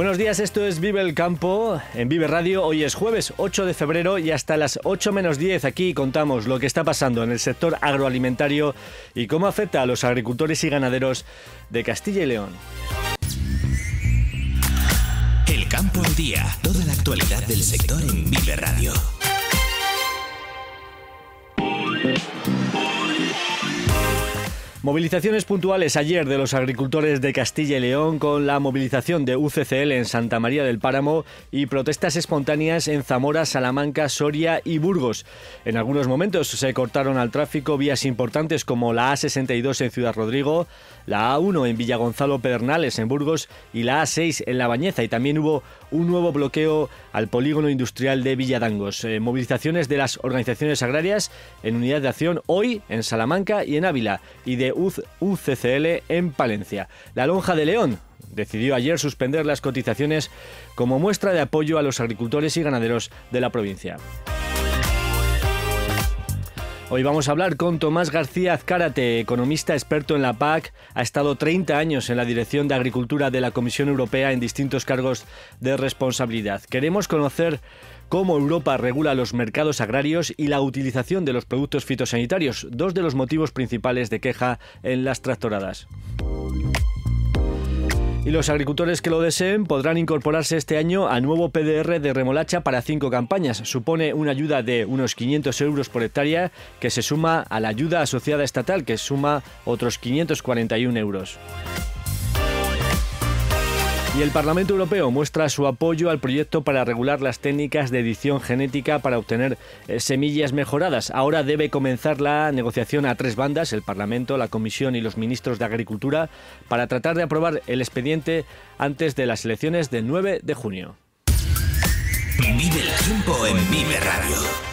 Buenos días, esto es Vive el Campo en Vive Radio. Hoy es jueves 8 de febrero y hasta las 8 menos 10 aquí contamos lo que está pasando en el sector agroalimentario y cómo afecta a los agricultores y ganaderos de Castilla y León. El Campo al Día, toda la actualidad del sector en Vive Radio. Movilizaciones puntuales ayer de los agricultores de Castilla y León con la movilización de UCCL en Santa María del Páramo y protestas espontáneas en Zamora, Salamanca, Soria y Burgos. En algunos momentos se cortaron al tráfico vías importantes como la A62 en Ciudad Rodrigo, la A1 en Villagonzalo Pedernales en Burgos y la A6 en La Bañeza y también hubo un nuevo bloqueo al polígono industrial de Villadangos. Eh, movilizaciones de las organizaciones agrarias en unidad de acción hoy en Salamanca y en Ávila y de UCCL en Palencia. La Lonja de León decidió ayer suspender las cotizaciones como muestra de apoyo a los agricultores y ganaderos de la provincia. Hoy vamos a hablar con Tomás García Azcárate, economista experto en la PAC. Ha estado 30 años en la Dirección de Agricultura de la Comisión Europea en distintos cargos de responsabilidad. Queremos conocer cómo Europa regula los mercados agrarios y la utilización de los productos fitosanitarios, dos de los motivos principales de queja en las tractoradas. Y los agricultores que lo deseen podrán incorporarse este año ...al nuevo PDR de remolacha para cinco campañas. Supone una ayuda de unos 500 euros por hectárea que se suma a la ayuda asociada estatal que suma otros 541 euros. Y el Parlamento Europeo muestra su apoyo al proyecto para regular las técnicas de edición genética para obtener eh, semillas mejoradas. Ahora debe comenzar la negociación a tres bandas, el Parlamento, la Comisión y los ministros de Agricultura, para tratar de aprobar el expediente antes de las elecciones del 9 de junio. tiempo en Radio.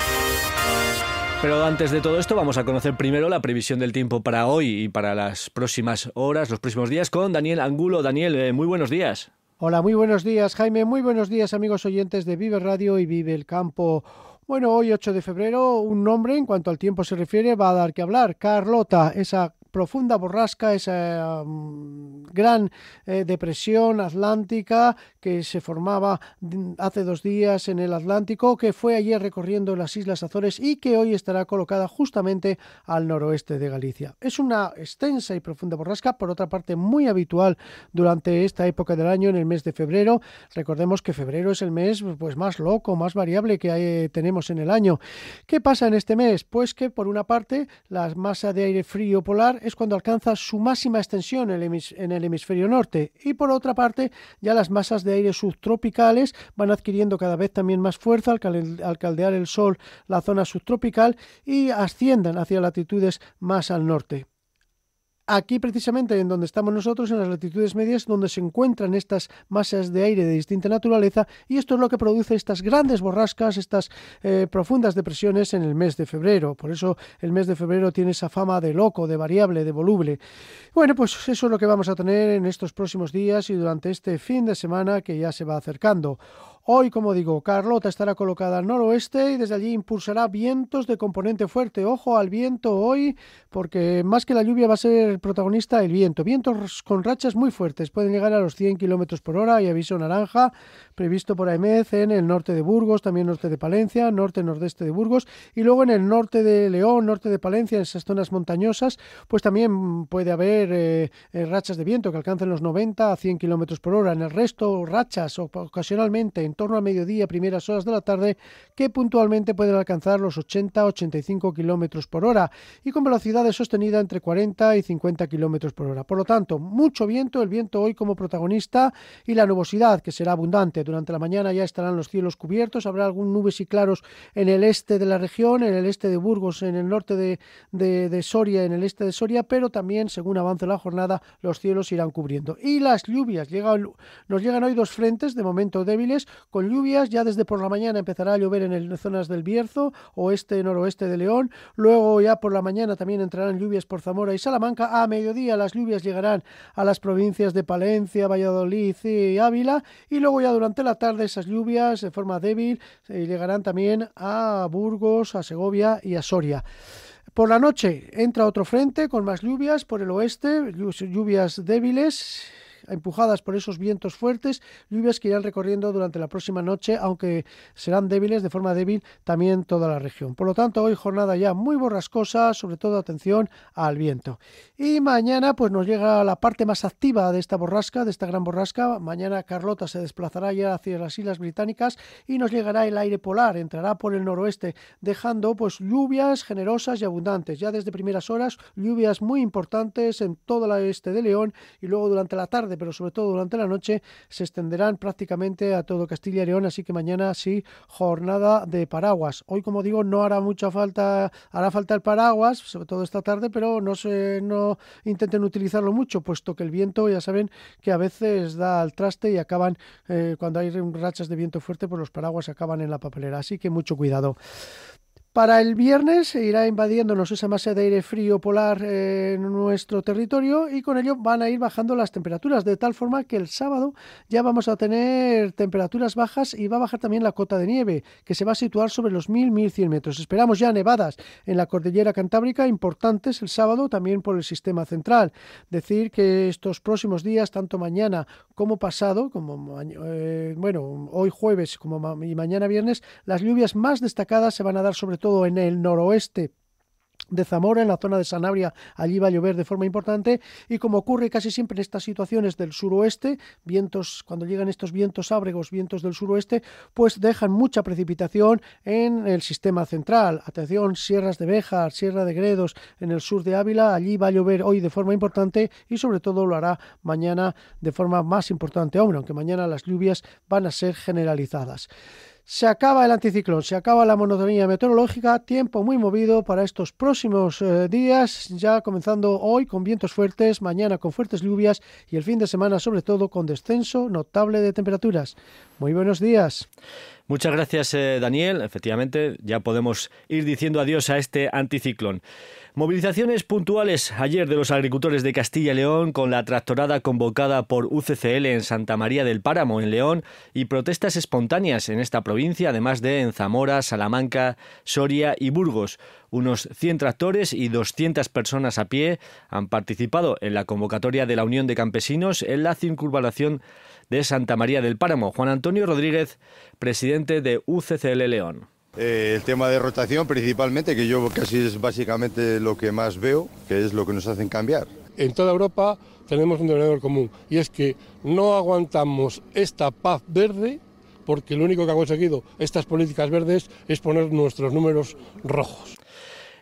Pero antes de todo esto vamos a conocer primero la previsión del tiempo para hoy y para las próximas horas, los próximos días con Daniel Angulo. Daniel, eh, muy buenos días. Hola, muy buenos días Jaime, muy buenos días amigos oyentes de Vive Radio y Vive el Campo. Bueno, hoy 8 de febrero, un nombre en cuanto al tiempo se refiere va a dar que hablar. Carlota, esa profunda borrasca, esa mm, gran eh, depresión atlántica que se formaba mm, hace dos días en el Atlántico, que fue ayer recorriendo las Islas Azores y que hoy estará colocada justamente al noroeste de Galicia. Es una extensa y profunda borrasca, por otra parte muy habitual durante esta época del año, en el mes de febrero. Recordemos que febrero es el mes pues, más loco, más variable que eh, tenemos en el año. ¿Qué pasa en este mes? Pues que por una parte la masa de aire frío polar es cuando alcanza su máxima extensión en el hemisferio norte y por otra parte ya las masas de aire subtropicales van adquiriendo cada vez también más fuerza al, caldear el sol la zona subtropical y asciendan hacia latitudes más al norte. Aquí precisamente en donde estamos nosotros, en las latitudes medias, donde se encuentran estas masas de aire de distinta naturaleza y esto es lo que produce estas grandes borrascas, estas eh, profundas depresiones en el mes de febrero. Por eso el mes de febrero tiene esa fama de loco, de variable, de voluble. Bueno, pues eso es lo que vamos a tener en estos próximos días y durante este fin de semana que ya se va acercando. Hoy, como digo, Carlota estará colocada al noroeste y desde allí impulsará vientos de componente fuerte. Ojo al viento hoy, porque más que la lluvia va a ser protagonista el viento. Vientos con rachas muy fuertes, pueden llegar a los 100 km por hora y aviso naranja previsto por AMEC en el norte de Burgos, también norte de Palencia, norte, nordeste de Burgos y luego en el norte de León, norte de Palencia, en esas zonas montañosas, pues también puede haber eh, eh, rachas de viento que alcancen los 90 a 100 km por hora. En el resto, rachas ocasionalmente en torno a mediodía, primeras horas de la tarde, que puntualmente pueden alcanzar los 80-85 kilómetros por hora y con velocidades sostenida entre 40 y 50 kilómetros por hora. Por lo tanto, mucho viento, el viento hoy como protagonista y la nubosidad, que será abundante. Durante la mañana ya estarán los cielos cubiertos, habrá algún nubes y claros en el este de la región, en el este de Burgos, en el norte de, Soria, en el este de Soria, pero también, según avance la jornada, los cielos irán cubriendo. Y las lluvias, nos llegan hoy dos frentes, de momento débiles, con lluvias. Ya desde por la mañana empezará a llover en, el, zonas del Bierzo, oeste, noroeste de León. Luego ya por la mañana también entrarán lluvias por Zamora y Salamanca. A mediodía las lluvias llegarán a las provincias de Palencia, Valladolid y Ávila. Y luego ya durante la tarde esas lluvias de forma débil eh, llegarán también a Burgos, a Segovia y a Soria. Por la noche entra otro frente con más lluvias por el oeste, lluvias débiles empujadas por esos vientos fuertes, lluvias que irán recorriendo durante la próxima noche, aunque serán débiles, de forma débil, también toda la región. Por lo tanto, hoy jornada ya muy borrascosa, sobre todo atención al viento. Y mañana, pues nos llega la parte más activa de esta borrasca, de esta gran borrasca. Mañana Carlota se desplazará ya hacia las Islas Británicas y nos llegará el aire polar, entrará por el noroeste, dejando pues lluvias generosas y abundantes. Ya desde primeras horas, lluvias muy importantes en todo el este de León y luego durante la tarde pero sobre todo durante la noche, se extenderán prácticamente a todo Castilla y León, así que mañana sí, jornada de paraguas. Hoy, como digo, no hará mucha falta, hará falta el paraguas, sobre todo esta tarde, pero no, se, no intenten utilizarlo mucho, puesto que el viento, ya saben, que a veces da al traste y acaban, eh, cuando hay rachas de viento fuerte, pues los paraguas acaban en la papelera, así que mucho cuidado. Para el viernes se irá invadiéndonos esa masa de aire frío polar eh, en nuestro territorio y con ello van a ir bajando las temperaturas, de tal forma que el sábado ya vamos a tener temperaturas bajas y va a bajar también la cota de nieve, que se va a situar sobre los 1.000-1.100 metros. Esperamos ya nevadas en la cordillera cantábrica, importantes el sábado también por el sistema central. Decir que estos próximos días, tanto mañana como pasado, como eh, bueno, hoy jueves como y mañana viernes, las lluvias más destacadas se van a dar sobre todo todo en el noroeste de Zamora, en la zona de Sanabria, allí va a llover de forma importante y como ocurre casi siempre en estas situaciones del suroeste, vientos cuando llegan estos vientos ábregos, vientos del suroeste, pues dejan mucha precipitación en el sistema central. Atención, sierras de Béjar, Sierra de Gredos, en el sur de Ávila, allí va a llover hoy de forma importante y sobre todo lo hará mañana de forma más importante aunque mañana las lluvias van a ser generalizadas. Se acaba el anticiclón, se acaba la monotonía meteorológica, tiempo muy movido para estos próximos eh, días, ya comenzando hoy con vientos fuertes, mañana con fuertes lluvias y el fin de semana sobre todo con descenso notable de temperaturas. Muy buenos días. Muchas gracias eh, Daniel, efectivamente ya podemos ir diciendo adiós a este anticiclón. Movilizaciones puntuales ayer de los agricultores de Castilla y León con la tractorada convocada por UCCL en Santa María del Páramo, en León, y protestas espontáneas en esta provincia, además de en Zamora, Salamanca, Soria y Burgos. Unos 100 tractores y 200 personas a pie han participado en la convocatoria de la Unión de Campesinos en la circunvalación de Santa María del Páramo. Juan Antonio Rodríguez, presidente de UCCL León. Eh, el tema de rotación principalmente, que yo casi es básicamente lo que más veo, que es lo que nos hacen cambiar. En toda Europa tenemos un denominador común y es que no aguantamos esta paz verde porque lo único que han conseguido estas políticas verdes es poner nuestros números rojos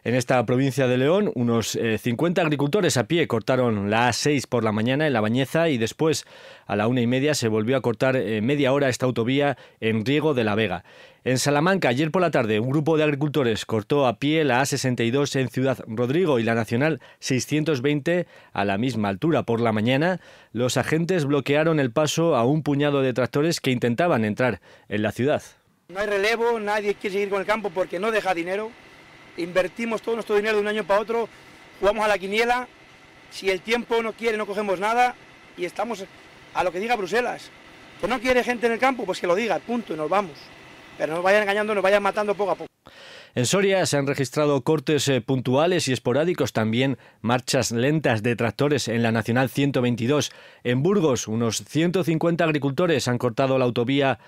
en esta provincia de León. Unos 50 eh, agricultores a pie cortaron la A6 por la mañana en La Bañeza y después a la una y media se volvió a cortar eh, media hora esta autovía en Riego de la Vega. En Salamanca, ayer por la tarde, un grupo de agricultores cortó a pie la A62 en Ciudad Rodrigo y la Nacional 620 a la misma altura. Por la mañana, los agentes bloquearon el paso a un puñado de tractores que intentaban entrar en la ciudad. No hay relevo, nadie quiere seguir con el campo porque no deja dinero invertimos todo nuestro dinero de un año para otro, jugamos a la quiniela, si el tiempo no quiere no cogemos nada y estamos a lo que diga Bruselas. ...pues no quiere gente en el campo, pues que lo diga, punto, y nos vamos. Pero nos vayan engañando, nos vayan matando poco a poco. En Soria se han registrado cortes eh, puntuales y esporádicos, también marchas lentas de tractores en la Nacional 122. En Burgos, unos 150 agricultores han cortado la autovía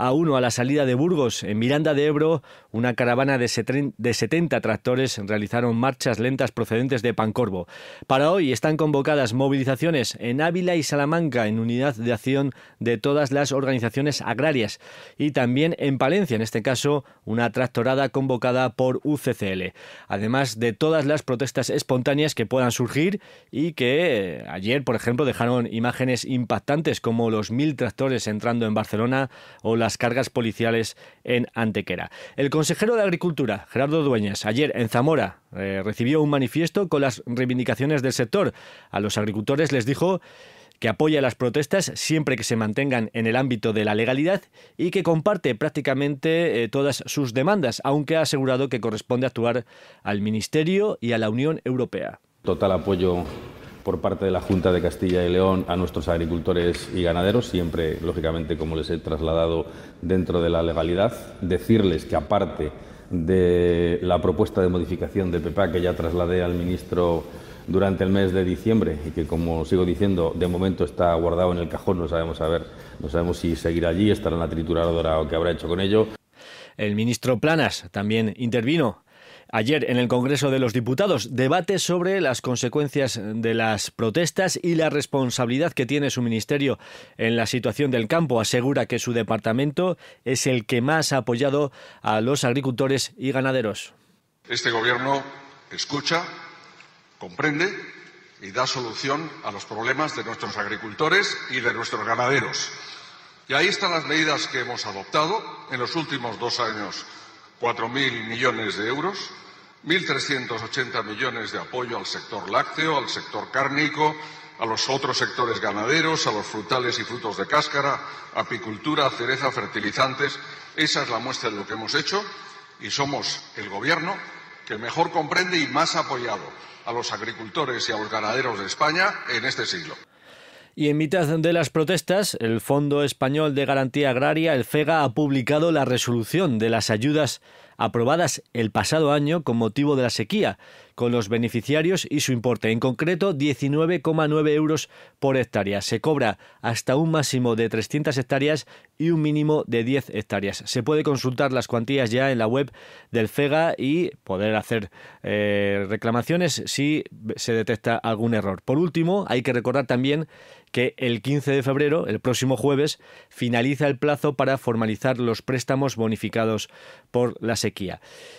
a uno a la salida de Burgos. En Miranda de Ebro, una caravana de, 70 tractores realizaron marchas lentas procedentes de Pancorbo. Para hoy están convocadas movilizaciones en Ávila y Salamanca en unidad de acción de todas las organizaciones agrarias y también en Palencia, en este caso una tractorada convocada por UCCL. Además de todas las protestas espontáneas que puedan surgir y que eh, ayer, por ejemplo, dejaron imágenes impactantes como los mil tractores entrando en Barcelona o las cargas policiales en Antequera. El consejero de Agricultura, Gerardo Dueñas, ayer en Zamora eh, recibió un manifiesto con las reivindicaciones del sector. A los agricultores les dijo que apoya las protestas siempre que se mantengan en el ámbito de la legalidad y que comparte prácticamente eh, todas sus demandas, aunque ha asegurado que corresponde actuar al Ministerio y a la Unión Europea. Total apoyo por parte de la Junta de Castilla y León a nuestros agricultores y ganaderos, siempre, lógicamente, como les he trasladado dentro de la legalidad, decirles que aparte de la propuesta de modificación de PEPA que ya trasladé al ministro durante el mes de diciembre y que, como sigo diciendo, de momento está guardado en el cajón, no sabemos a no sabemos si seguirá allí, estará en la trituradora o qué habrá hecho con ello. El ministro Planas también intervino Ayer en el Congreso de los Diputados, debate sobre las consecuencias de las protestas y la responsabilidad que tiene su ministerio en la situación del campo. Asegura que su departamento es el que más ha apoyado a los agricultores y ganaderos. Este gobierno escucha, comprende y da solución a los problemas de nuestros agricultores y de nuestros ganaderos. Y ahí están las medidas que hemos adoptado en los últimos dos años 4.000 millones de euros, 1.380 millones de apoyo al sector lácteo, al sector cárnico, a los otros sectores ganaderos, a los frutales y frutos de cáscara, apicultura, cereza, fertilizantes. Esa es la muestra de lo que hemos hecho y somos el Gobierno que mejor comprende y más apoyado a los agricultores y a los ganaderos de España en este siglo. Y en mitad de las protestas, el Fondo Español de Garantía Agraria, el FEGA, ha publicado la resolución de las ayudas aprobadas el pasado año con motivo de la sequía, con los beneficiarios y su importe, en concreto 19,9 euros por hectárea. Se cobra hasta un máximo de 300 hectáreas y un mínimo de 10 hectáreas. Se puede consultar las cuantías ya en la web del FEGA y poder hacer eh, reclamaciones si se detecta algún error. Por último, hay que recordar también que el 15 de febrero, el próximo jueves, finaliza el plazo para formalizar los préstamos bonificados por la sequía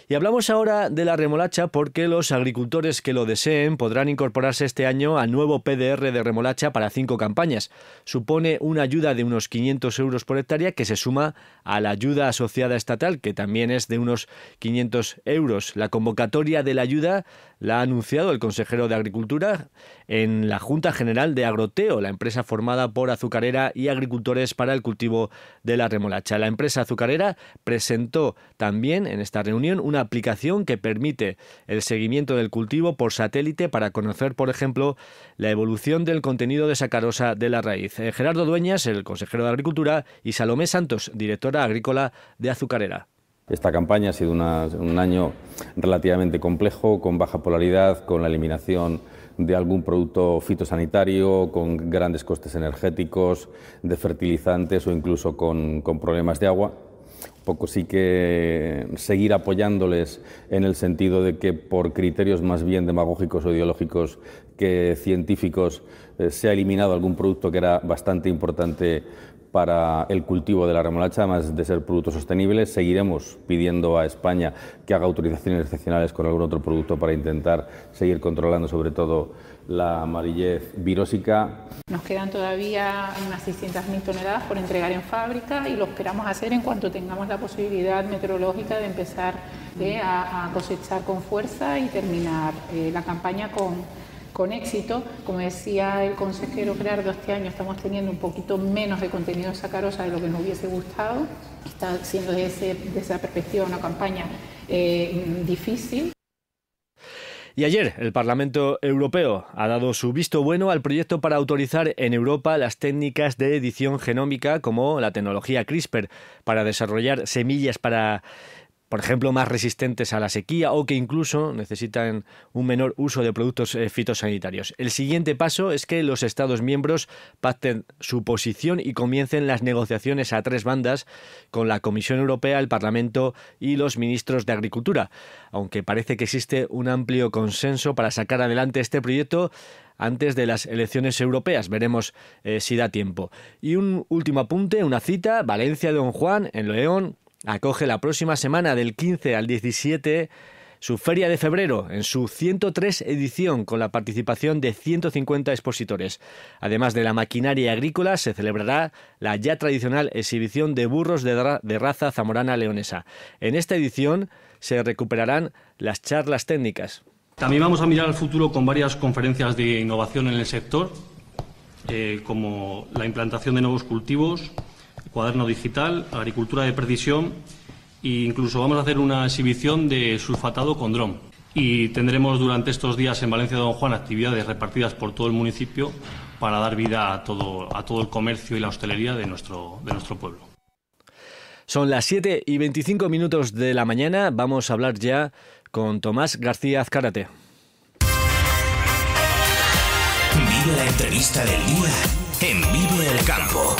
y hablamos ahora de la remolacha porque los agricultores que lo deseen podrán incorporarse este año al nuevo PDR de remolacha para cinco campañas. Supone una ayuda de unos 500 euros por hectárea que se suma a la ayuda asociada estatal, que también es de unos 500 euros. La convocatoria de la ayuda la ha anunciado el consejero de Agricultura en la Junta General de Agroteo, la empresa formada por azucarera y agricultores para el cultivo de la remolacha. La empresa azucarera presentó también en esta reunión una aplicación que permite el seguimiento del cultivo por satélite para conocer, por ejemplo, la evolución del contenido de sacarosa de la raíz. Eh, Gerardo Dueñas, el consejero de Agricultura, y Salomé Santos, directora agrícola de Azucarera. Esta campaña ha sido un año relativamente complejo, con baja polaridad, con la eliminación de algún producto fitosanitario, con grandes costes energéticos, de fertilizantes o incluso con problemas de agua poco sí que seguir apoyándoles en el sentido de que por criterios más bien demagógicos o ideológicos que científicos eh, se ha eliminado algún producto que era bastante importante para el cultivo de la remolacha, además de ser producto sostenible. Seguiremos pidiendo a España que haga autorizaciones excepcionales con algún otro producto para intentar seguir controlando sobre todo la amarillez virósica. Nos quedan todavía unas 600.000 toneladas por entregar en fábrica y los esperamos hacer en cuanto tengamos la posibilidad meteorológica de empezar eh, a, cosechar con fuerza y terminar eh, la campaña con, con éxito. Como decía el consejero Gerardo, este año estamos teniendo un poquito menos de contenido sacarosa de lo que nos hubiese gustado. Está siendo desde, esa perspectiva una campaña eh, difícil. Y ayer el Parlamento Europeo ha dado su visto bueno al proyecto para autorizar en Europa las técnicas de edición genómica como la tecnología CRISPR para desarrollar semillas para por ejemplo, más resistentes a la sequía o que incluso necesitan un menor uso de productos eh, fitosanitarios. El siguiente paso es que los Estados miembros pacten su posición y comiencen las negociaciones a tres bandas con la Comisión Europea, el Parlamento y los ministros de Agricultura. Aunque parece que existe un amplio consenso para sacar adelante este proyecto, antes de las elecciones europeas. Veremos eh, si da tiempo. Y un último apunte, una cita, Valencia Don Juan, en León, acoge la próxima semana del 15 al 17 su Feria de Febrero, en su 103 edición, con la participación de 150 expositores. Además de la maquinaria agrícola, se celebrará la ya tradicional exhibición de burros de, raza zamorana leonesa. En esta edición se recuperarán las charlas técnicas. También vamos a mirar al futuro con varias conferencias de innovación en el sector, eh, como la implantación de nuevos cultivos, cuaderno digital, agricultura de precisión e incluso vamos a hacer una exhibición de sulfatado con dron. Y tendremos durante estos días en Valencia de Don Juan actividades repartidas por todo el municipio para dar vida a todo, a todo el comercio y la hostelería de nuestro, de nuestro pueblo. Son las 7 y 25 minutos de la mañana. Vamos a hablar ya con Tomás García Azcárate. Vive la entrevista del día en Vivo el Campo.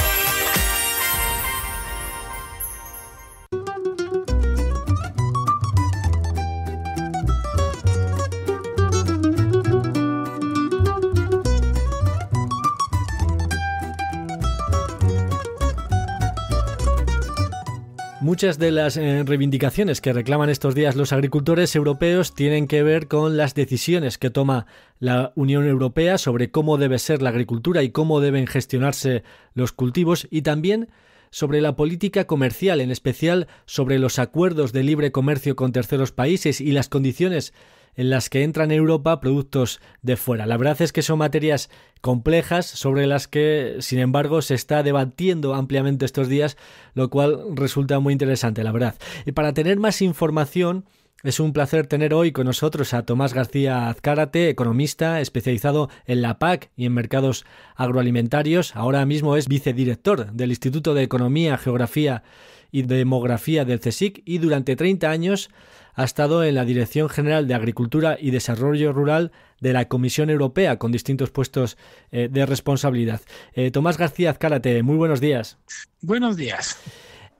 Muchas de las eh, reivindicaciones que reclaman estos días los agricultores europeos tienen que ver con las decisiones que toma la Unión Europea sobre cómo debe ser la agricultura y cómo deben gestionarse los cultivos y también sobre la política comercial, en especial sobre los acuerdos de libre comercio con terceros países y las condiciones en las que entran en Europa productos de fuera. La verdad es que son materias complejas sobre las que, sin embargo, se está debatiendo ampliamente estos días, lo cual resulta muy interesante, la verdad. Y para tener más información, es un placer tener hoy con nosotros a Tomás García Azcárate, economista especializado en la PAC y en mercados agroalimentarios. Ahora mismo es vicedirector del Instituto de Economía, Geografía y Demografía del CSIC y durante 30 años ha estado en la Dirección General de Agricultura y Desarrollo Rural de la Comisión Europea, con distintos puestos eh, de responsabilidad. Eh, Tomás García Azcárate, muy buenos días. Buenos días.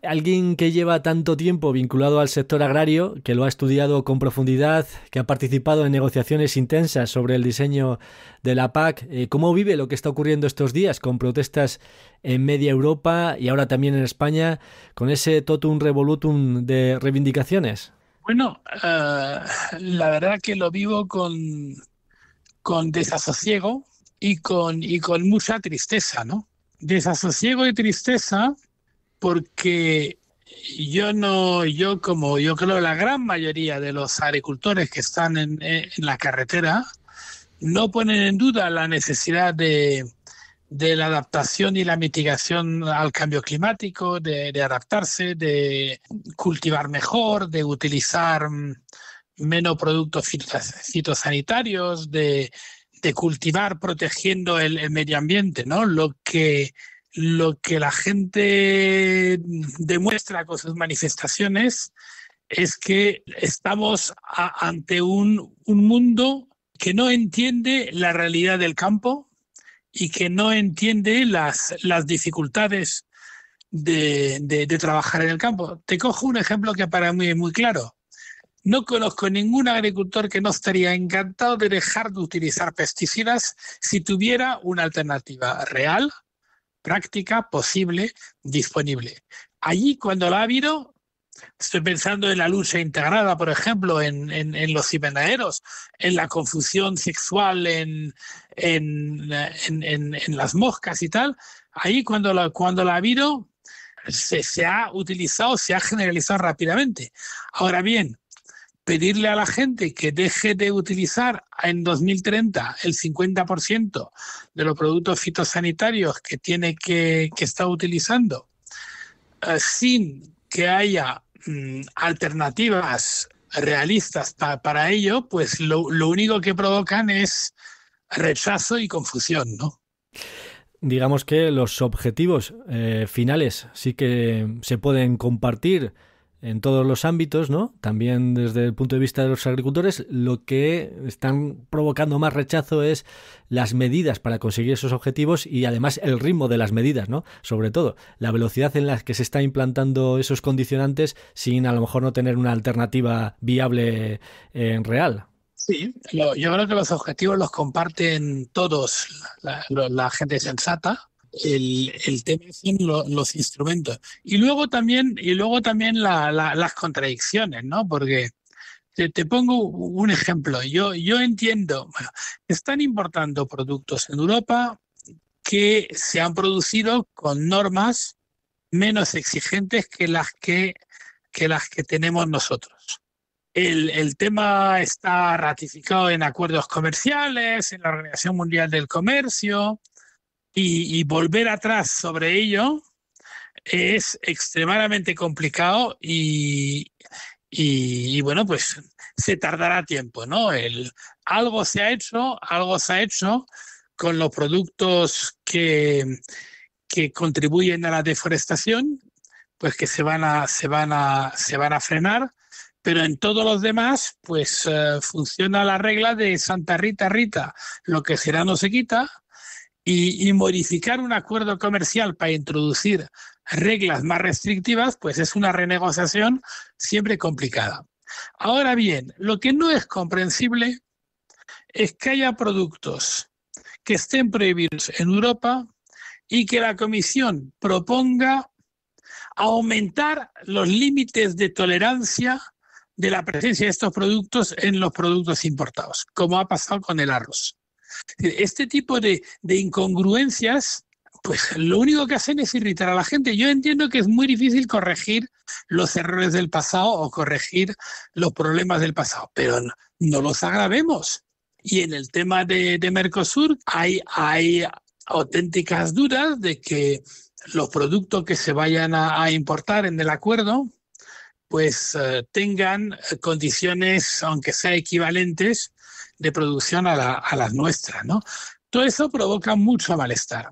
Alguien que lleva tanto tiempo vinculado al sector agrario, que lo ha estudiado con profundidad, que ha participado en negociaciones intensas sobre el diseño de la PAC, eh, ¿cómo vive lo que está ocurriendo estos días con protestas en media Europa y ahora también en España, con ese totum revolutum de reivindicaciones? Bueno, eh, la verdad que lo vivo con, con desasosiego y con, y con mucha tristeza, ¿no? Desasosiego y tristeza porque yo no, yo como yo creo la gran mayoría de los agricultores que están en la carretera, no ponen en duda la necesidad de, de la adaptación y la mitigación al cambio climático, de, adaptarse, de cultivar mejor, de utilizar mm, menos productos fitosanitarios, de, cultivar protegiendo el, medio ambiente, ¿no? Lo que, lo que la gente demuestra con sus manifestaciones es que estamos ante un, un mundo que no entiende la realidad del campo, y que no entiende las, las dificultades de, trabajar en el campo. Te cojo un ejemplo que para mí es muy claro. No conozco ningún agricultor que no estaría encantado de dejar de utilizar pesticidas si tuviera una alternativa real, práctica, posible, disponible. Allí cuando la ha habido, Estoy pensando en la lucha integrada, por ejemplo, en, los cibernaderos en la confusión sexual, en, las moscas y tal. Ahí cuando la, cuando la viro se, se ha utilizado, se ha generalizado rápidamente. Ahora bien, pedirle a la gente que deje de utilizar en 2030 el 50% de los productos fitosanitarios que tiene que, estar utilizando eh, sin que haya mm, alternativas realistas para ello, pues lo, único que provocan es rechazo y confusión, ¿no? Digamos que los objetivos eh, finales sí que se pueden compartir, en todos los ámbitos, ¿no? También desde el punto de vista de los agricultores, lo que están provocando más rechazo es las medidas para conseguir esos objetivos y además el ritmo de las medidas, ¿no? Sobre todo, la velocidad en la que se está implantando esos condicionantes sin a lo mejor no tener una alternativa viable en eh, real. Sí, yo creo que los objetivos los comparten todos, la gente sensata, el, tema son los instrumentos. Y luego también, y luego también las contradicciones, ¿no? Porque te, pongo un ejemplo. Yo, yo entiendo, están importando productos en Europa que se han producido con normas menos exigentes que las que, que, las que tenemos nosotros. El, el, tema está ratificado en acuerdos comerciales, en la Organización Mundial del Comercio, y, volver atrás sobre ello es extremadamente complicado y, bueno, pues se tardará tiempo, ¿no? El, algo se ha hecho, algo se ha hecho con los productos que, que contribuyen a la deforestación, pues que se van a, se van a, se van a frenar, pero en todos los demás, pues eh, funciona la regla de Santa Rita Rita, lo que será no se quita, y, modificar un acuerdo comercial para introducir reglas más restrictivas, pues es una renegociación siempre complicada. Ahora bien, lo que no es comprensible es que haya productos que estén prohibidos en Europa y que la Comisión proponga aumentar los límites de tolerancia de la presencia de estos productos en los productos importados, como ha pasado con el arroz. Este tipo de, incongruencias pues lo único que hacen es irritar a la gente. Yo entiendo que es muy difícil corregir los errores del pasado o corregir los problemas del pasado, pero no, los agravemos. Y en el tema de, Mercosur hay, auténticas dudas de que los productos que se vayan a, importar en el acuerdo pues eh, tengan condiciones, aunque sea equivalentes, de producción a, la, a las nuestras, ¿no? Todo eso provoca mucho malestar.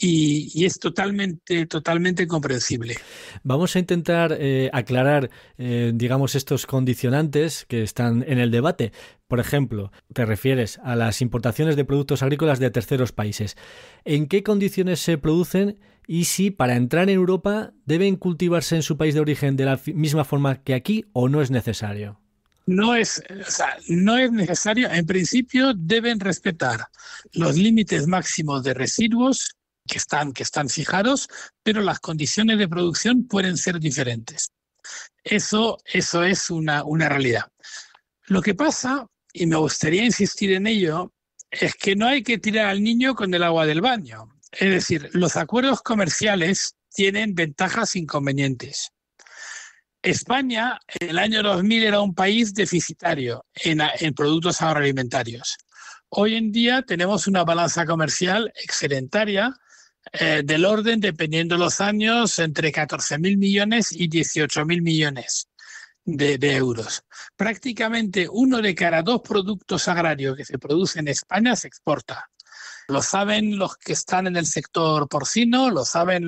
Y, es totalmente, totalmente comprensible. Vamos a intentar eh, aclarar, eh, digamos, estos condicionantes que están en el debate. Por ejemplo, te refieres a las importaciones de productos agrícolas de terceros países. ¿En qué condiciones se producen y si para entrar en Europa deben cultivarse en su país de origen de la misma forma que aquí o no es necesario? no es, no es necesario, en principio deben respetar los límites máximos de residuos que están, que están fijados, pero las condiciones de producción pueden ser diferentes. Eso, es una, una realidad. Lo que pasa, y me gustaría insistir en ello, es que no hay que tirar al niño con el agua del baño. Es decir, los acuerdos comerciales tienen ventajas e inconvenientes. España en el año 2000 era un país deficitario en, productos agroalimentarios. Hoy en día tenemos una balanza comercial excedentaria eh, del orden, dependiendo los años, entre 14.000 millones y 18.000 millones de, euros. Prácticamente uno de cada dos productos agrarios que se producen en España se exporta. Lo saben los que están en el sector porcino, lo saben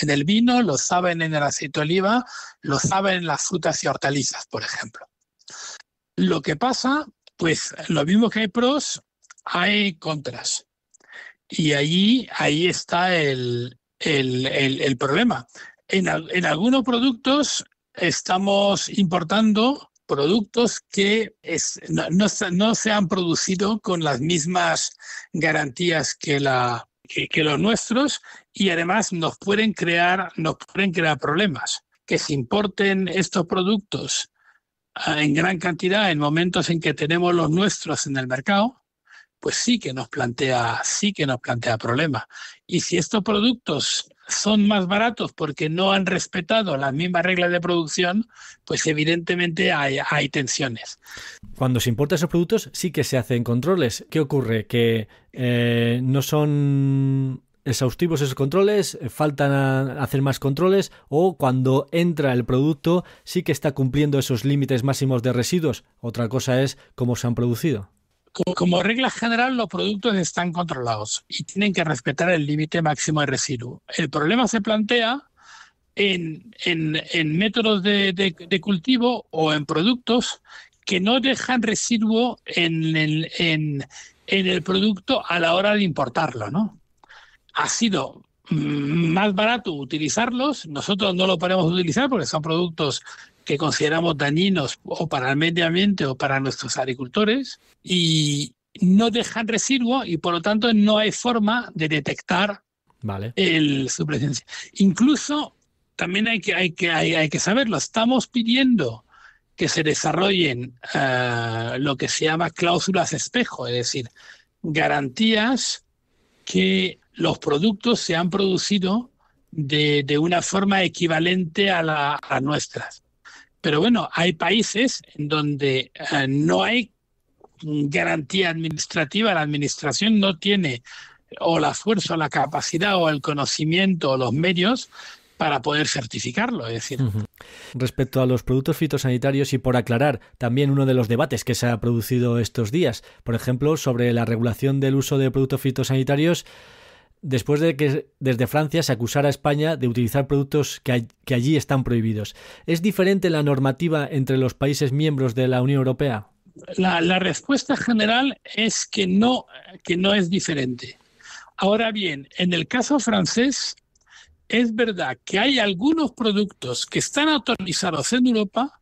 en el vino, lo saben en el aceite de oliva, lo saben las frutas y hortalizas, por ejemplo. Lo que pasa, pues lo mismo que hay pros, hay contras. Y ahí ahí está el, problema. En, en algunos productos estamos importando productos que no, se han producido con las mismas garantías que, la, que, los nuestros y además nos pueden crear, nos pueden crear problemas. Que se importen estos productos ah, en gran cantidad en momentos en que tenemos los nuestros en el mercado, pues sí que nos plantea, sí que nos plantea problemas. Y si estos productos son más baratos porque no han respetado las mismas reglas de producción, pues evidentemente hay, tensiones. Cuando se importan esos productos sí que se hacen controles. ¿Qué ocurre? Que eh, no son exhaustivos esos controles, faltan hacer más controles o cuando entra el producto sí que está cumpliendo esos límites máximos de residuos. Otra cosa es cómo se han producido como regla general, los productos están controlados y tienen que respetar el límite máximo de residuo. El problema se plantea en, métodos de, cultivo o en productos que no dejan residuo en, en, el producto a la hora de importarlo. ¿no? Ha sido más barato utilizarlos, nosotros no lo podemos utilizar porque son productos que consideramos dañinos o para el medio ambiente o para nuestros agricultores y no dejan residuo y por lo tanto no hay forma de detectar el, su presencia. Incluso también hay que, hay, que, hay, que saberlo, estamos pidiendo que se desarrollen ah, lo que se llama cláusulas espejo, es decir, garantías que los productos se han producido de, una forma equivalente a, la, a nuestras. Pero bueno, hay países en donde eh, no hay garantía administrativa, la administración no tiene o la fuerza o la capacidad o el conocimiento o los medios para poder certificarlo. Es decir. Respecto a los productos fitosanitarios y por aclarar también uno de los debates que se ha producido estos días, por ejemplo, sobre la regulación del uso de productos fitosanitarios después de que desde Francia se acusara a España de utilizar productos que, allí están prohibidos. ¿Es diferente la normativa entre los países miembros de la Unión Europea? La, respuesta general es que no, que no es diferente. Ahora bien, en el caso francés, es verdad que hay algunos productos que están autorizados en Europa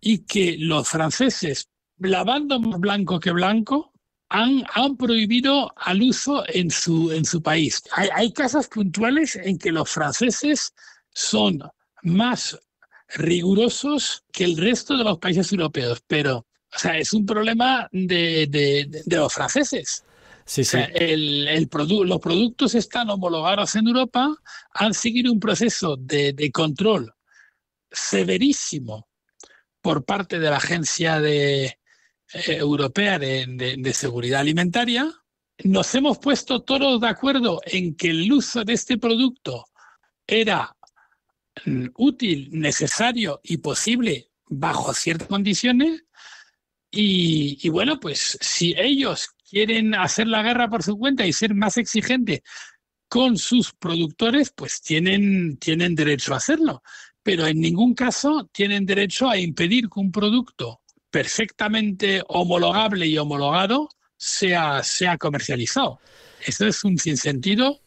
y que los franceses, lavando más blanco que blanco, han, prohibido al uso en su, en su país. Hay, hay casos puntuales en que los franceses son más rigurosos que el resto de los países europeos, pero o sea, es un problema de, los franceses. los productos están homologados en Europa, han seguido un proceso de control severísimo por parte de la agencia de, eh, europea de, Seguridad Alimentaria, nos hemos puesto todos de acuerdo en que el uso de este producto era mm, útil, necesario y posible bajo ciertas condiciones. Y, bueno, pues si ellos quieren hacer la guerra por su cuenta y ser más exigentes con sus productores, pues tienen, tienen derecho a hacerlo. Pero en ningún caso tienen derecho a impedir que un producto perfectamente homologable y homologado sea, sea comercializado. Eso es un sinsentido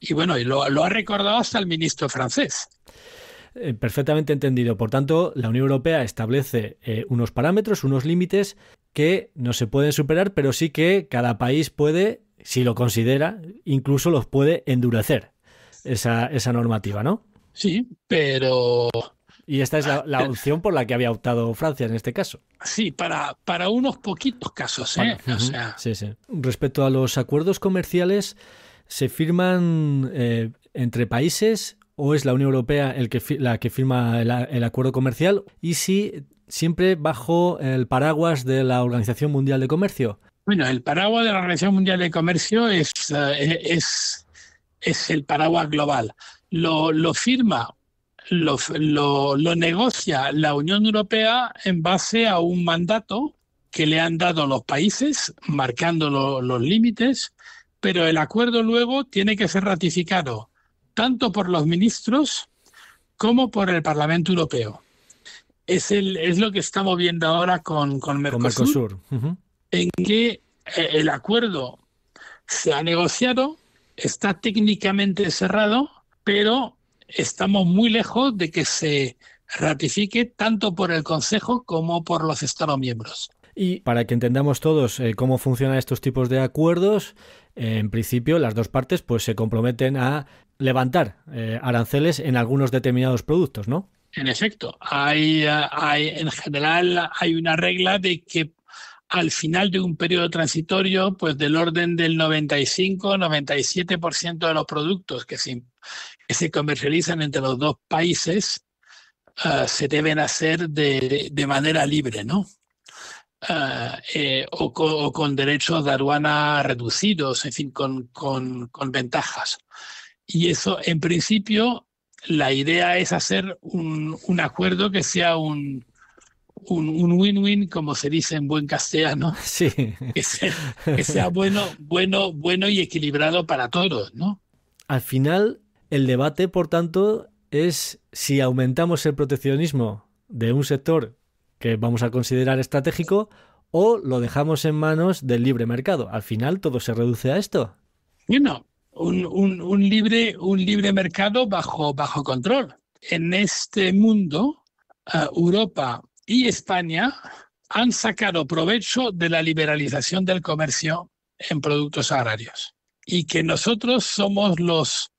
y bueno, lo, ha recordado hasta el ministro francés eh, perfectamente entendido. Por tanto, la Unión Europea establece eh, unos parámetros, unos límites que no se pueden superar, pero sí que cada país puede, si lo considera, incluso los puede endurecer esa normativa, ¿no? Sí, pero y esta es la, ah, opción por la que había optado Francia en este caso. Sí, para, para unos poquitos casos. ¿eh? Respecto a los acuerdos comerciales, ¿se firman eh, entre países o es la Unión Europea el que, la que firma el, acuerdo comercial? Y si siempre bajo el paraguas de la Organización Mundial de Comercio. Bueno, el paraguas de la Organización Mundial de Comercio es, eh, es, es el paraguas global. Lo, lo firma lo, negocia la Unión Europea en base a un mandato que le han dado los países, marcando los límites, pero el acuerdo luego tiene que ser ratificado tanto por los ministros como por el Parlamento Europeo. Es, lo que estamos viendo ahora con, Mercosur, en que eh, el acuerdo se ha negociado, está técnicamente cerrado, pero estamos muy lejos de que se ratifique tanto por el Consejo como por los Estados miembros. Y para que entendamos todos eh, cómo funcionan estos tipos de acuerdos, eh, en principio las dos partes pues se comprometen a levantar eh, aranceles en algunos determinados productos, ¿no? En efecto, hay, en general hay una regla de que al final de un periodo transitorio, pues del orden del 95-97% de los productos que se que se comercializan entre los dos países ah, se deben hacer de, manera libre, ¿no? Ah, eh, o, con, derechos de aduana reducidos, en fin, con, con, con, ventajas. Y eso, en principio, la idea es hacer un, un acuerdo que sea un, un win-win, como se dice en buen castellano, sí. que, sea, que sea bueno, bueno, bueno y equilibrado para todos, ¿no? Al final, el debate, por tanto, es si aumentamos el proteccionismo de un sector que vamos a considerar estratégico o lo dejamos en manos del libre mercado. Al final todo se reduce a esto. Bueno, un, libre, un libre mercado bajo, bajo control. En este mundo, eh, Europa y España han sacado provecho de la liberalización del comercio en productos agrarios y que nosotros somos los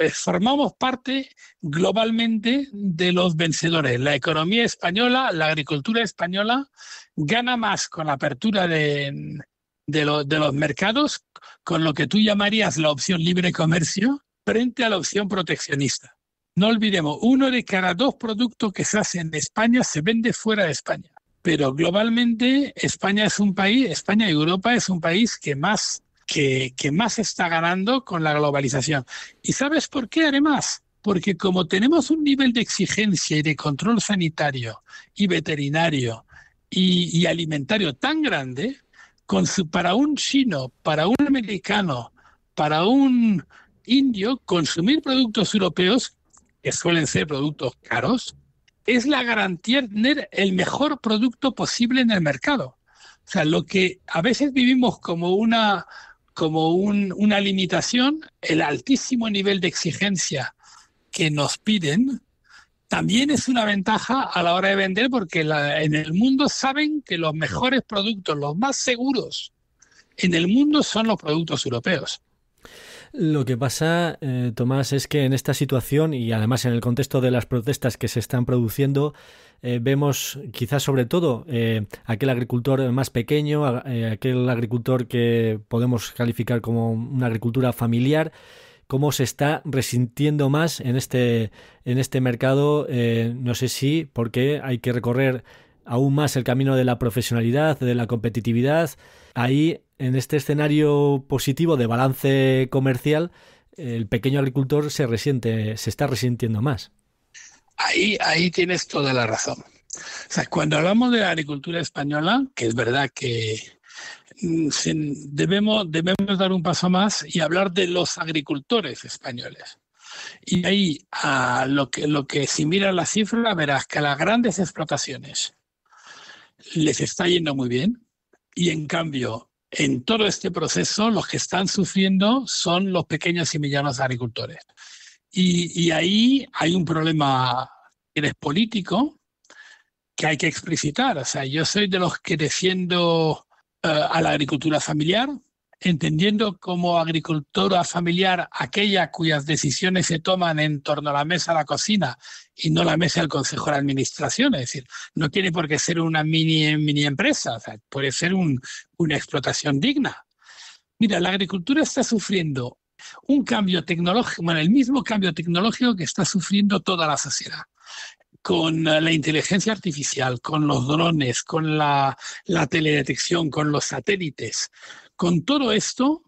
eh, formamos parte globalmente de los vencedores. La economía española, la agricultura española gana más con la apertura de, los mercados, con lo que tú llamarías la opción libre comercio, frente a la opción proteccionista. No olvidemos, uno de cada dos productos que se hacen en España se vende fuera de España. Pero globalmente España es un país, España y Europa es un país que más que, más está ganando con la globalización. ¿Y sabes por qué, además? Porque como tenemos un nivel de exigencia y de control sanitario y veterinario y, alimentario tan grande, con para un chino, para un americano, para un indio, consumir productos europeos, que suelen ser productos caros, es la garantía de tener el mejor producto posible en el mercado. O sea, lo que a veces vivimos como una como una limitación el altísimo nivel de exigencia que nos piden. También es una ventaja a la hora de vender porque la, en el mundo saben que los mejores productos, los más seguros en el mundo son los productos europeos. Lo que pasa, eh, Tomás, es que en esta situación y además en el contexto de las protestas que se están produciendo, eh, vemos quizás sobre todo eh, aquel agricultor más pequeño, aquel agricultor que podemos calificar como una agricultura familiar, cómo se está resintiendo más en este, en este mercado, no sé si porque hay que recorrer aún más el camino de la profesionalidad, de la competitividad. Ahí en este escenario positivo de balance comercial, el pequeño agricultor se resiente, se está resintiendo más. Ahí, ahí tienes toda la razón. O sea, cuando hablamos de la agricultura española, que es verdad que mm, debemos, debemos dar un paso más y hablar de los agricultores españoles. Y ahí, a lo que, lo que si miras la cifra, verás que a las grandes explotaciones les está yendo muy bien y en cambio en todo este proceso, los que están sufriendo son los pequeños y medianos agricultores. Y, ahí hay un problema que es político que hay que explicitar. O sea, yo soy de los que defiendo eh, a la agricultura familiar, entendiendo como agricultora familiar aquella cuyas decisiones se toman en torno a la mesa de la cocina y no la mesa del consejo de administración. Es decir, no tiene por qué ser una mini, mini empresa, puede ser una explotación digna. Mira, la agricultura está sufriendo un cambio tecnológico, bueno, el mismo cambio tecnológico que está sufriendo toda la sociedad con la inteligencia artificial, con los drones, con la teledetección, con los satélites. Con todo esto,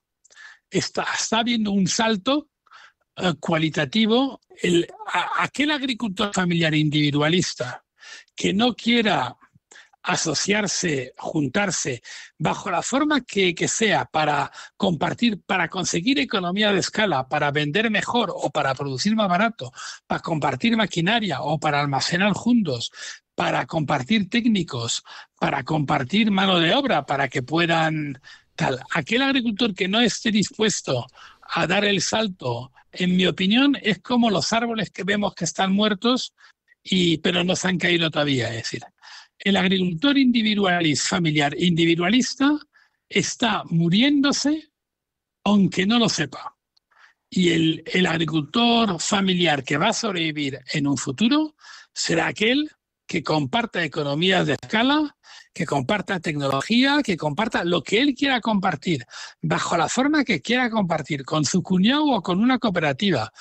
está, está habiendo un salto eh, cualitativo. El, aquel agricultor familiar individualista que no quiera asociarse, juntarse, bajo la forma que, que, sea, para compartir, para conseguir economía de escala, para vender mejor o para producir más barato, para compartir maquinaria o para almacenar juntos, para compartir técnicos, para compartir mano de obra, para que puedan Aquel agricultor que no esté dispuesto a dar el salto, en mi opinión, es como los árboles que vemos que están muertos, y, pero no se han caído todavía. Es decir, el agricultor individualista, familiar individualista, está muriéndose aunque no lo sepa. Y el, el agricultor familiar que va a sobrevivir en un futuro será aquel que comparta economías de escala que comparta tecnología, que comparta lo que él quiera compartir, bajo la forma que quiera compartir, con su cuñado o con una cooperativa,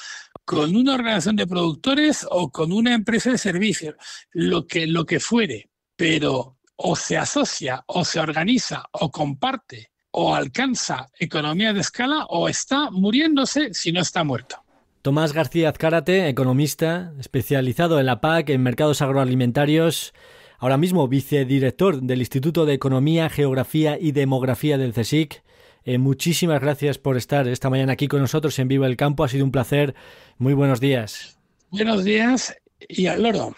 con una organización de productores o con una empresa de servicios, lo que, lo que fuere, pero o se asocia, o se organiza, o comparte, o alcanza economía de escala, o está muriéndose si no está muerto. Tomás García Azcárate, economista, especializado en la PAC, en mercados agroalimentarios ahora mismo vicedirector del Instituto de Economía, Geografía y Demografía del CSIC. Eh, muchísimas gracias por estar esta mañana aquí con nosotros en Viva el Campo. Ha sido un placer. Muy buenos días. Buenos días y al lordo.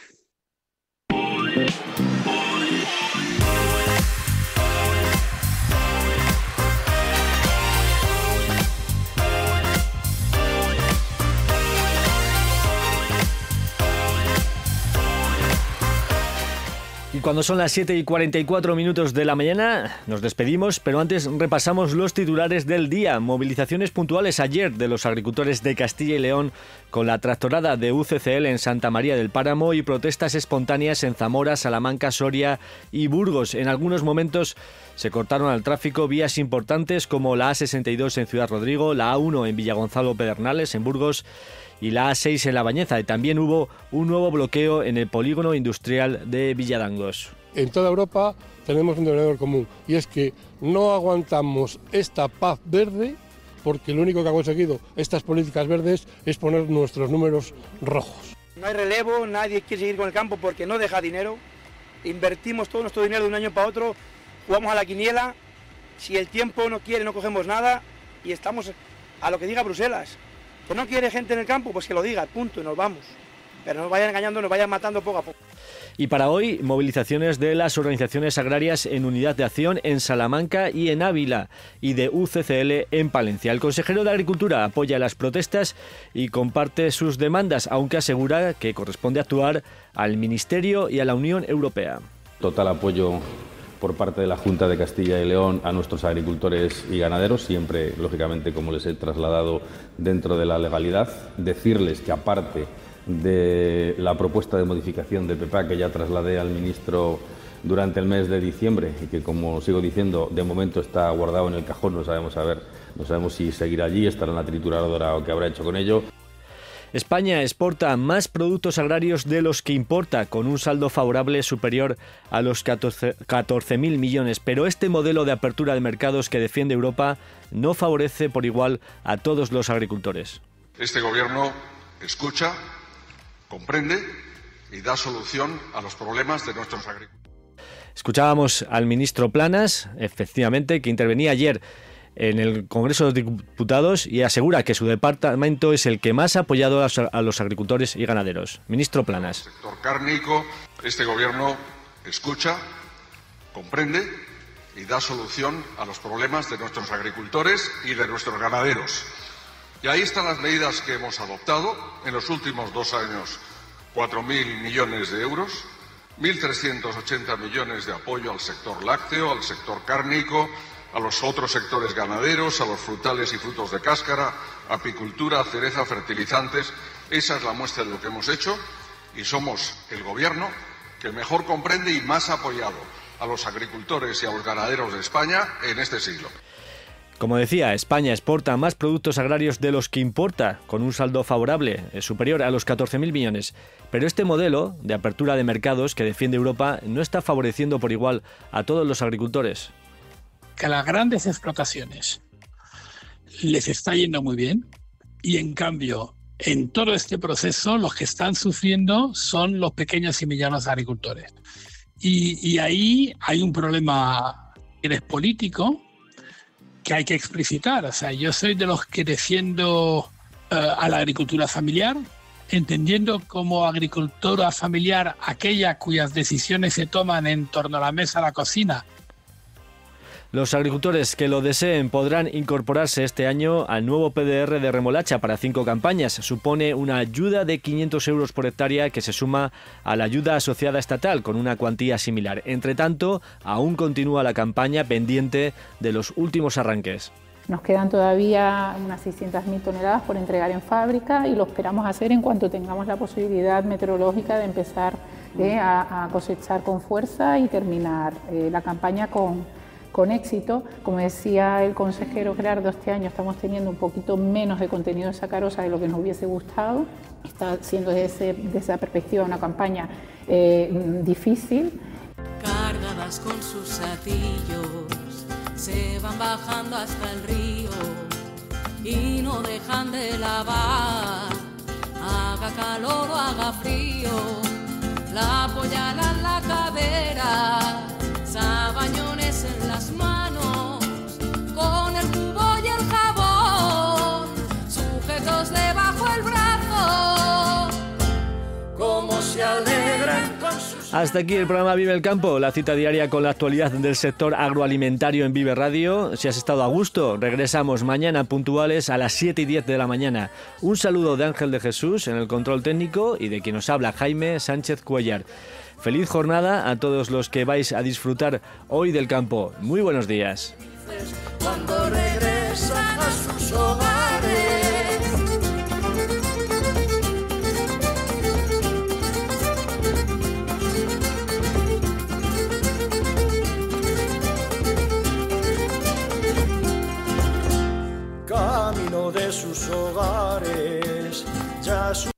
Y cuando son las 7 y 44 minutos de la mañana, nos despedimos, pero antes repasamos los titulares del día. Movilizaciones puntuales ayer de los agricultores de Castilla y León con la tractorada de UCCL en Santa María del Páramo y protestas espontáneas en Zamora, Salamanca, Soria y Burgos. En algunos momentos se cortaron al tráfico vías importantes como la A62 en Ciudad Rodrigo, la A1 en Villagonzalo Pedernales, en Burgos y la A6 en La Bañeza. Y también hubo un nuevo bloqueo en el polígono industrial de Villadangos. En toda Europa tenemos un denominador común y es que no aguantamos esta paz verde porque lo único que ha conseguido estas políticas verdes es poner nuestros números rojos. No hay relevo, nadie quiere seguir con el campo porque no deja dinero. Invertimos todo nuestro dinero de un año para otro, jugamos a la quiniela, si el tiempo no quiere no cogemos nada y estamos a lo que diga Bruselas no quiere gente en el campo? Pues que lo diga, punto, y nos vamos. Pero nos vayan engañando, nos vayan matando poco a poco. Y para hoy, movilizaciones de las organizaciones agrarias en Unidad de Acción en Salamanca y en Ávila y de UCCL en Palencia. El consejero de Agricultura apoya las protestas y comparte sus demandas, aunque asegura que corresponde actuar al Ministerio y a la Unión Europea. Total apoyo por parte de la Junta de Castilla y León a nuestros agricultores y ganaderos, siempre, lógicamente, como les he trasladado dentro de la legalidad, decirles que aparte de la propuesta de modificación de PEPA que ya trasladé al ministro durante el mes de diciembre y que, como sigo diciendo, de momento está guardado en el cajón, no sabemos a ver, no sabemos si seguirá allí, estará en la trituradora o qué habrá hecho con ello. España exporta más productos agrarios de los que importa, con un saldo favorable superior a los 14.000 millones, pero este modelo de apertura de mercados que defiende Europa no favorece por igual a todos los agricultores. Este Gobierno escucha, comprende y da solución a los problemas de nuestros agricultores. Escuchábamos al ministro Planas, efectivamente, que intervenía ayer en el Congreso de Diputados y asegura que su departamento es el que más ha apoyado a los agricultores y ganaderos. Ministro Planas. El sector cárnico, este gobierno escucha, comprende y da solución a los problemas de nuestros agricultores y de nuestros ganaderos. Y ahí están las medidas que hemos adoptado en los últimos dos años. 4.000 millones de euros, 1.380 millones de apoyo al sector lácteo, al sector cárnico, a los otros sectores ganaderos, a los frutales y frutos de cáscara, apicultura, cereza, fertilizantes. Esa es la muestra de lo que hemos hecho y somos el Gobierno que mejor comprende y más ha apoyado a los agricultores y a los ganaderos de España en este siglo. Como decía, España exporta más productos agrarios de los que importa, con un saldo favorable, eh, superior a los 14.000 millones. Pero este modelo de apertura de mercados que defiende Europa no está favoreciendo por igual a todos los agricultores que a las grandes explotaciones les está yendo muy bien y en cambio en todo este proceso los que están sufriendo son los pequeños y medianos agricultores. Y, ahí hay un problema que es político que hay que explicitar. O sea, yo soy de los que defiendo eh, a la agricultura familiar, entendiendo como agricultora familiar aquella cuyas decisiones se toman en torno a la mesa, a la cocina los agricultores que lo deseen podrán incorporarse este año al nuevo PDR de remolacha para cinco campañas. Supone una ayuda de 500 euros por hectárea que se suma a la ayuda asociada estatal con una cuantía similar. Entre tanto, aún continúa la campaña pendiente de los últimos arranques. Nos quedan todavía unas 600.000 toneladas por entregar en fábrica y lo esperamos hacer en cuanto tengamos la posibilidad meteorológica de empezar eh, a, cosechar con fuerza y terminar eh, la campaña con, con éxito. Como decía el consejero Gerardo, este año estamos teniendo un poquito menos de contenido de sacarosa de lo que nos hubiese gustado. Está siendo desde, esa perspectiva una campaña eh, difícil. Cargadas con sus atillos, se van bajando hasta el río y no dejan de lavar, haga calor o haga frío, la apoyarán la cadera Hasta aquí el programa Vive el Campo, la cita diaria con la actualidad del sector agroalimentario en Vive Radio. Si has estado a gusto, regresamos mañana puntuales a las 7 y 10 de la mañana. Un saludo de Ángel de Jesús en el control técnico y de quien nos habla Jaime Sánchez Cuellar. Feliz jornada a todos los que vais a disfrutar hoy del campo. Muy buenos días. de sus hogares, ya su